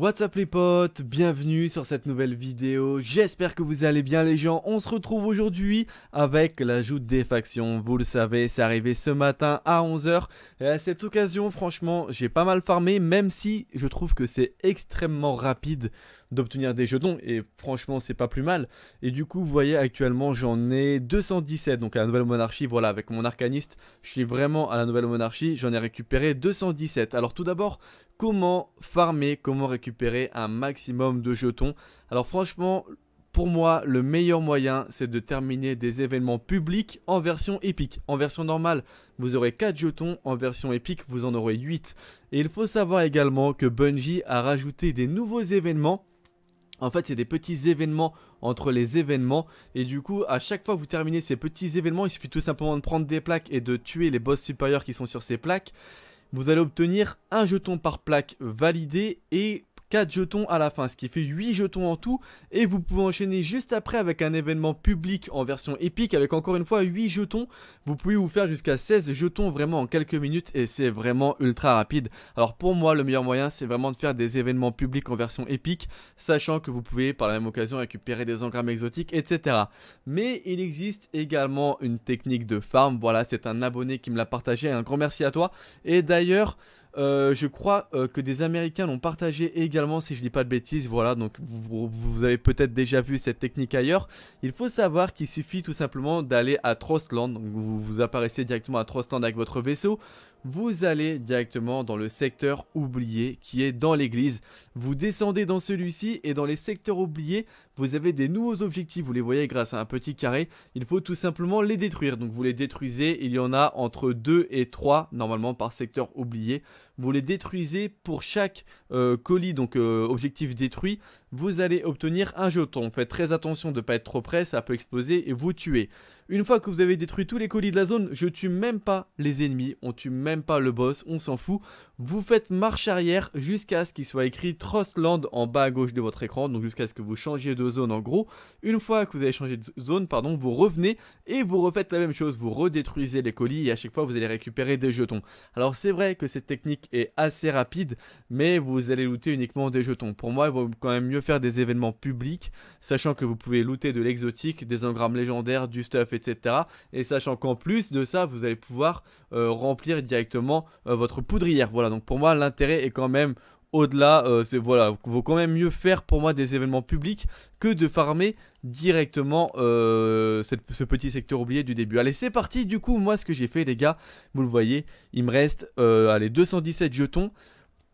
What's up les potes, bienvenue sur cette nouvelle vidéo, j'espère que vous allez bien les gens, on se retrouve aujourd'hui avec l'ajout des factions, vous le savez c'est arrivé ce matin à 11h et à cette occasion franchement j'ai pas mal farmé même si je trouve que c'est extrêmement rapide d'obtenir des jetons et franchement c'est pas plus mal. Et du coup vous voyez actuellement j'en ai 217 donc à la nouvelle monarchie voilà avec mon arcaniste je suis vraiment à la nouvelle monarchie j'en ai récupéré 217. Alors tout d'abord comment farmer, comment récupérer un maximum de jetons. Alors franchement pour moi, le meilleur moyen, c'est de terminer des événements publics en version épique. En version normale, vous aurez 4 jetons, en version épique, vous en aurez 8. Et il faut savoir également que Bungie a rajouté des nouveaux événements en fait, c'est des petits événements entre les événements. Et du coup, à chaque fois que vous terminez ces petits événements, il suffit tout simplement de prendre des plaques et de tuer les boss supérieurs qui sont sur ces plaques. Vous allez obtenir un jeton par plaque validé et 4 jetons à la fin, ce qui fait 8 jetons en tout. Et vous pouvez enchaîner juste après avec un événement public en version épique avec encore une fois 8 jetons. Vous pouvez vous faire jusqu'à 16 jetons vraiment en quelques minutes et c'est vraiment ultra rapide. Alors pour moi, le meilleur moyen, c'est vraiment de faire des événements publics en version épique, sachant que vous pouvez par la même occasion récupérer des engrammes exotiques, etc. Mais il existe également une technique de farm. Voilà, c'est un abonné qui me l'a partagé. Un grand merci à toi. Et d'ailleurs, euh, je crois euh, que des Américains l'ont partagé également, si je dis pas de bêtises. Voilà, donc vous, avez peut-être déjà vu cette technique ailleurs. Il faut savoir qu'il suffit tout simplement d'aller à Trostland. vous, vous apparaissez directement à Trostland avec votre vaisseau vous allez directement dans le secteur oublié qui est dans l'église. Vous descendez dans celui-ci et dans les secteurs oubliés, vous avez des nouveaux objectifs. Vous les voyez grâce à un petit carré. Il faut tout simplement les détruire. Donc vous les détruisez. Il y en a entre 2 et 3 normalement par secteur oublié vous les détruisez pour chaque euh, colis, donc euh, objectif détruit, vous allez obtenir un jeton. Faites très attention de ne pas être trop près, ça peut exploser et vous tuer. Une fois que vous avez détruit tous les colis de la zone, je tue même pas les ennemis, on tue même pas le boss, on s'en fout. Vous faites marche arrière jusqu'à ce qu'il soit écrit Trostland en bas à gauche de votre écran, donc jusqu'à ce que vous changiez de zone en gros. Une fois que vous avez changé de zone, pardon, vous revenez et vous refaites la même chose, vous redétruisez les colis et à chaque fois vous allez récupérer des jetons. Alors c'est vrai que cette technique est assez rapide, mais vous allez looter uniquement des jetons. Pour moi, il vaut quand même mieux faire des événements publics, sachant que vous pouvez looter de l'exotique, des engrammes légendaires, du stuff, etc. Et sachant qu'en plus de ça, vous allez pouvoir euh, remplir directement euh, votre poudrière. Voilà, donc pour moi, l'intérêt est quand même au-delà, euh, c'est voilà, vaut quand même mieux faire pour moi des événements publics que de farmer directement euh, ce petit secteur oublié du début. Allez, c'est parti. Du coup, moi, ce que j'ai fait, les gars, vous le voyez, il me reste euh, allez 217 jetons.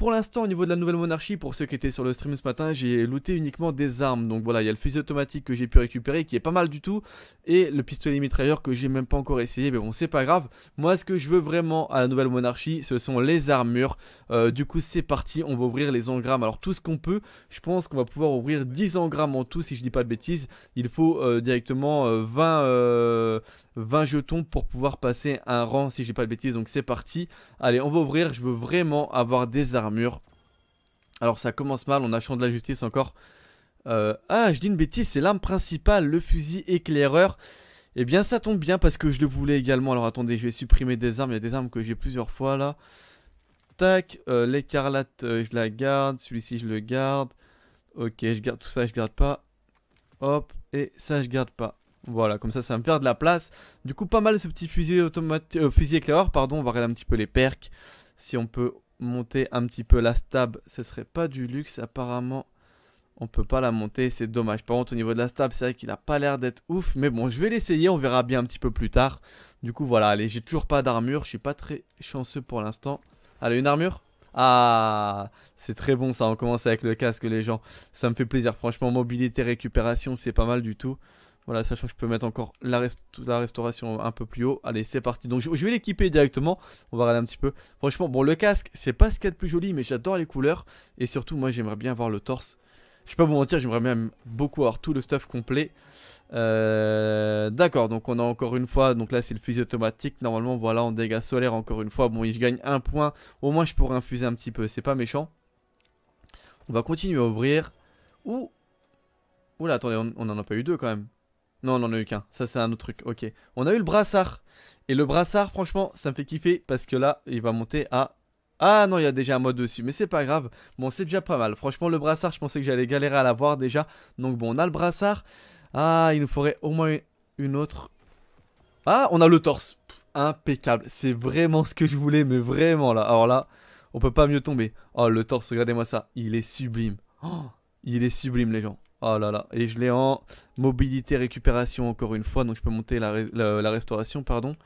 Pour l'instant, au niveau de la nouvelle monarchie, pour ceux qui étaient sur le stream ce matin, j'ai looté uniquement des armes. Donc voilà, il y a le fusil automatique que j'ai pu récupérer, qui est pas mal du tout, et le pistolet mitrailleur que j'ai même pas encore essayé, mais bon, c'est pas grave. Moi, ce que je veux vraiment à la nouvelle monarchie, ce sont les armures. Euh, du coup, c'est parti, on va ouvrir les engrammes. Alors tout ce qu'on peut, je pense qu'on va pouvoir ouvrir 10 engrammes en tout, si je dis pas de bêtises. Il faut euh, directement 20, euh, 20 jetons pour pouvoir passer un rang, si je dis pas de bêtises. Donc c'est parti. Allez, on va ouvrir, je veux vraiment avoir des armes. Alors ça commence mal, on a champ de la justice encore. Euh, ah, je dis une bêtise, c'est l'arme principale, le fusil éclaireur. Et eh bien ça tombe bien parce que je le voulais également. Alors attendez, je vais supprimer des armes, il y a des armes que j'ai plusieurs fois là. Tac, euh, l'écarlate euh, je la garde, celui-ci je le garde. Ok, je garde tout ça, je garde pas. Hop, et ça je garde pas. Voilà, comme ça, ça va me faire de la place. Du coup, pas mal ce petit fusil, fusil éclaireur, pardon. On va regarder un petit peu les perks. Si on peut monter un petit peu la stab, ce serait pas du luxe apparemment. On peut pas la monter, c'est dommage. Par contre, au niveau de la stab, c'est vrai qu'il a pas l'air d'être ouf. Mais bon, je vais l'essayer, on verra bien un petit peu plus tard. Du coup, voilà, allez, j'ai toujours pas d'armure. Je suis pas très chanceux pour l'instant. Allez, une armure ah, c'est très bon ça, on commence avec le casque les gens, ça me fait plaisir, franchement mobilité, récupération c'est pas mal du tout voilà, sachant que je peux mettre encore la, la restauration un peu plus haut. Allez, c'est parti. Donc, je, vais l'équiper directement. On va regarder un petit peu. Franchement, bon, le casque, c'est pas ce qu'il y a de plus joli, mais j'adore les couleurs. Et surtout, moi, j'aimerais bien avoir le torse. Je vais pas vous mentir, j'aimerais même beaucoup avoir tout le stuff complet. Euh, d'accord, donc on a encore une fois, donc là c'est le fusil automatique, normalement voilà en dégâts solaires encore une fois, bon il gagne un point, au moins je pourrais infuser un petit peu, c'est pas méchant. On va continuer à ouvrir, ou... Ouh. Oula attendez, on en a pas eu deux quand même. Non, on en a eu qu'un. Ça, c'est un autre truc. Ok. On a eu le brassard. Et le brassard, franchement, ça me fait kiffer parce que là, il va monter à... Ah non, il y a déjà un mode dessus, mais c'est pas grave. Bon, c'est déjà pas mal. Franchement, le brassard, je pensais que j'allais galérer à l'avoir déjà. Donc bon, on a le brassard. Ah, il nous faudrait au moins une autre. Ah, on a le torse. impeccable. C'est vraiment ce que je voulais, mais vraiment là. Alors là, on peut pas mieux tomber. Oh, le torse, regardez-moi ça. Il est sublime. Oh, il est sublime, les gens. Oh là là, et je l'ai en mobilité récupération encore une fois, donc je peux monter la, restauration, pardon.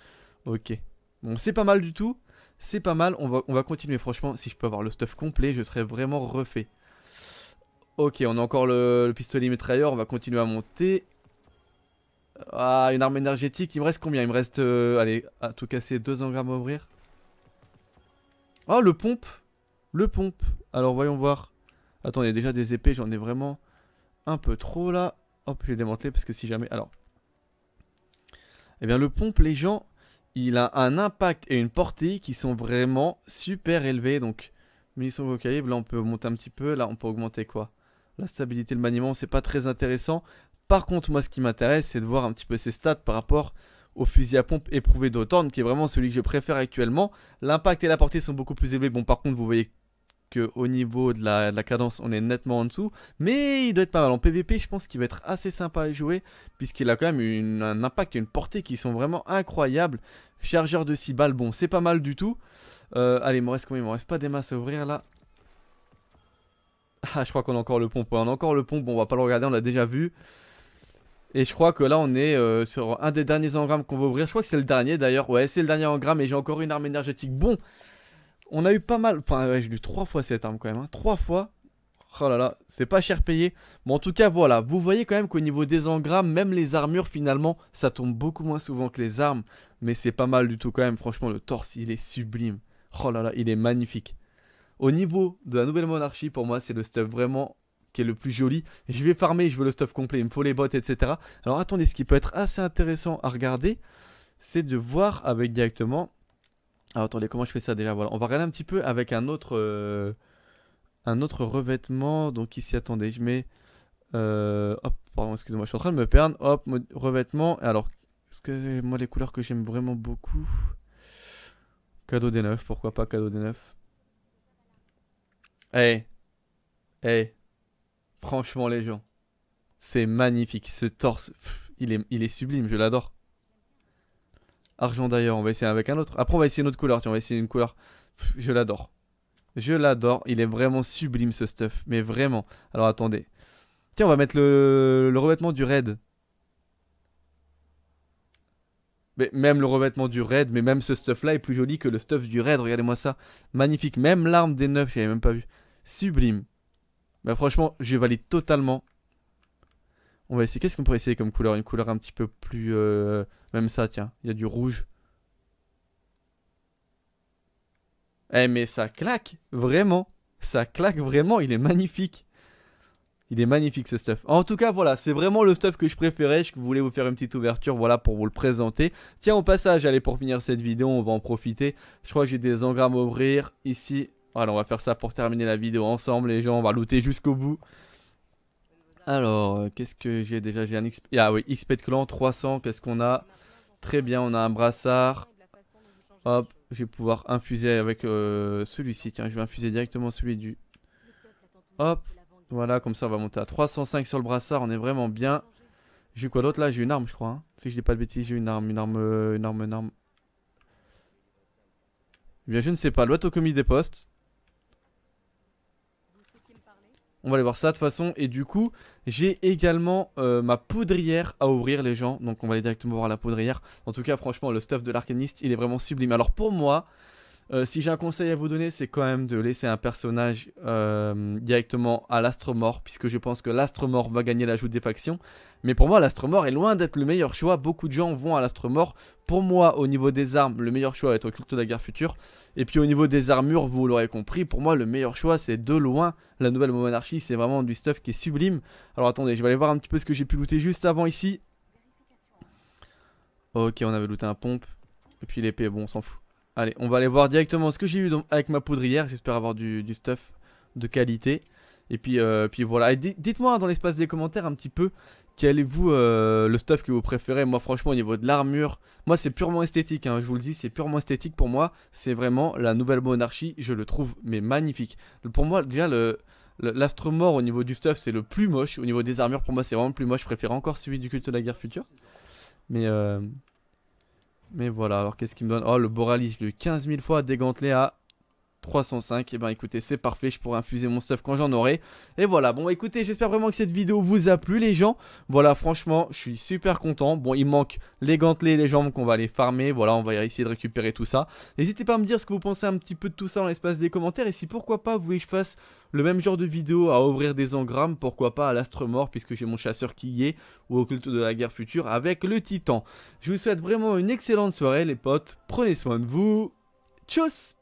Ok, bon c'est pas mal du tout, c'est pas mal, on va, on va continuer franchement, si je peux avoir le stuff complet, je serais vraiment refait. Ok, on a encore le, pistolet mitrailleur, on va continuer à monter. Ah, une arme énergétique, il me reste combien Il me reste, euh, allez, à tout casser, deux engrammes à ouvrir. Oh, le pompe Le pompe Alors voyons voir. Attends, il y a déjà des épées, j'en ai vraiment un peu trop là. Hop, je vais démanteler parce que si jamais... Alors. Eh bien, le pompe, les gens, il a un impact et une portée qui sont vraiment super élevés. Donc, munitions ils sont là, on peut monter un petit peu. Là, on peut augmenter quoi La stabilité, le maniement, c'est pas très intéressant. Par contre, moi, ce qui m'intéresse, c'est de voir un petit peu ses stats par rapport au fusil à pompe éprouvé d'automne qui est vraiment celui que je préfère actuellement. L'impact et la portée sont beaucoup plus élevés. Bon, par contre, vous voyez au niveau de la, cadence, on est nettement en dessous. Mais il doit être pas mal. En PvP, je pense qu'il va être assez sympa à jouer, puisqu'il a quand même une, un impact et une portée qui sont vraiment incroyables. Chargeur de 6 balles, bon, c'est pas mal du tout. Euh, allez, il me reste combien Il me reste pas des masses à ouvrir là. Ah, je crois qu'on a encore le pompe. on a encore le pompe. Bon, on va pas le regarder, on l'a déjà vu. Et je crois que là, on est euh, sur un des derniers engrammes qu'on va ouvrir. Je crois que c'est le dernier d'ailleurs. Ouais, c'est le dernier engramme et j'ai encore une arme énergétique. Bon, on a eu pas mal. Enfin, ouais, j'ai eu trois fois cette arme quand même. Hein. Trois fois. Oh là là, c'est pas cher payé. Mais en tout cas, voilà, vous voyez quand même qu'au niveau des engrammes, même les armures, finalement, ça tombe beaucoup moins souvent que les armes. Mais c'est pas mal du tout quand même. Franchement, le torse, il est sublime. Oh là là, il est magnifique. Au niveau de la nouvelle monarchie, pour moi, c'est le stuff vraiment qui est le plus joli. Je vais farmer, je veux le stuff complet, il me faut les bottes, etc. Alors attendez, ce qui peut être assez intéressant à regarder, c'est de voir avec directement ah, attendez, comment je fais ça déjà Voilà, on va regarder un petit peu avec un autre, euh, un autre revêtement. Donc ici, attendez, je mets... Euh, hop, pardon, excusez-moi, je suis en train de me perdre. Hop, revêtement. Alors, ce que moi, les couleurs que j'aime vraiment beaucoup Cadeau des neufs, pourquoi pas cadeau des neufs Eh, hey. Eh, franchement les gens, c'est magnifique. Ce torse, il, est, il est sublime, je l'adore. Argent d'ailleurs, on va essayer avec un autre. Après, on va essayer une autre couleur. Tiens, on va essayer une couleur. je l'adore. Je l'adore. Il est vraiment sublime ce stuff. Mais vraiment. Alors attendez. Tiens, on va mettre le, revêtement du raid. Mais même le revêtement du raid, mais même ce stuff là est plus joli que le stuff du raid. Regardez-moi ça. Magnifique. Même l'arme des neufs, j'avais même pas vu. Sublime. Mais bah, franchement, je valide totalement on va essayer. Qu'est-ce qu'on pourrait essayer comme couleur Une couleur un petit peu plus. Euh, même ça, tiens. Il y a du rouge. Eh, mais ça claque Vraiment Ça claque vraiment. Il est magnifique. Il est magnifique ce stuff. En tout cas, voilà, c'est vraiment le stuff que je préférais. Je voulais vous faire une petite ouverture, voilà, pour vous le présenter. Tiens, au passage, allez, pour finir cette vidéo, on va en profiter. Je crois que j'ai des engrammes à ouvrir ici. Voilà, on va faire ça pour terminer la vidéo ensemble, les gens. On va looter jusqu'au bout. Alors, euh, qu'est-ce que j'ai déjà J'ai un XP. Ah oui, XP de clan, 300. Qu'est-ce qu'on a Très bien, on a un brassard. Hop, je vais pouvoir infuser avec euh, celui-ci. Tiens, je vais infuser directement celui du. Hop, voilà, comme ça on va monter à 305 sur le brassard. On est vraiment bien. J'ai quoi d'autre là J'ai une arme, je crois. c'est hein. Si je dis pas de bêtises, j'ai une arme, une arme, euh, une arme, une arme. Eh bien, je ne sais pas. commis des postes. On va aller voir ça de toute façon. Et du coup, j'ai également euh, ma poudrière à ouvrir, les gens. Donc, on va aller directement voir la poudrière. En tout cas, franchement, le stuff de l'arcaniste, il est vraiment sublime. Alors, pour moi, euh, si j'ai un conseil à vous donner, c'est quand même de laisser un personnage euh, directement à l'astre mort puisque je pense que l'astre mort va gagner l'ajout des factions. Mais pour moi, l'astre mort est loin d'être le meilleur choix. Beaucoup de gens vont à l'astre mort Pour moi, au niveau des armes, le meilleur choix est au culte de la guerre future. Et puis au niveau des armures, vous l'aurez compris, pour moi, le meilleur choix, c'est de loin la nouvelle monarchie. C'est vraiment du stuff qui est sublime. Alors attendez, je vais aller voir un petit peu ce que j'ai pu looter juste avant ici. Ok, on avait looté un pompe. Et puis l'épée, bon, on s'en fout. Allez, on va aller voir directement ce que j'ai eu avec ma poudrière. J'espère avoir du, stuff de qualité. Et puis, euh, puis voilà. dites-moi dans l'espace des commentaires un petit peu quel est vous euh, le stuff que vous préférez. Moi, franchement, au niveau de l'armure, moi c'est purement esthétique. Hein, je vous le dis, c'est purement esthétique pour moi. C'est vraiment la nouvelle monarchie. Je le trouve mais magnifique. Pour moi, déjà le mort au niveau du stuff, c'est le plus moche. Au niveau des armures, pour moi, c'est vraiment le plus moche. Je préfère encore celui du culte de la guerre future. Mais euh, mais voilà, alors qu'est-ce qu'il me donne Oh, le Boralis, le 15 000 fois dégantelé à 305. Et eh ben écoutez, c'est parfait, je pourrais infuser mon stuff quand j'en aurai. Et voilà, bon écoutez, j'espère vraiment que cette vidéo vous a plu les gens. Voilà, franchement, je suis super content. Bon, il manque les gantelets les jambes qu'on va aller farmer. Voilà, on va essayer de récupérer tout ça. N'hésitez pas à me dire ce que vous pensez un petit peu de tout ça dans l'espace des commentaires. Et si pourquoi pas, vous voulez que je fasse le même genre de vidéo à ouvrir des engrammes, pourquoi pas à l'astre mort, puisque j'ai mon chasseur qui y est, ou au culte de la guerre future avec le titan. Je vous souhaite vraiment une excellente soirée les potes, prenez soin de vous, tchuss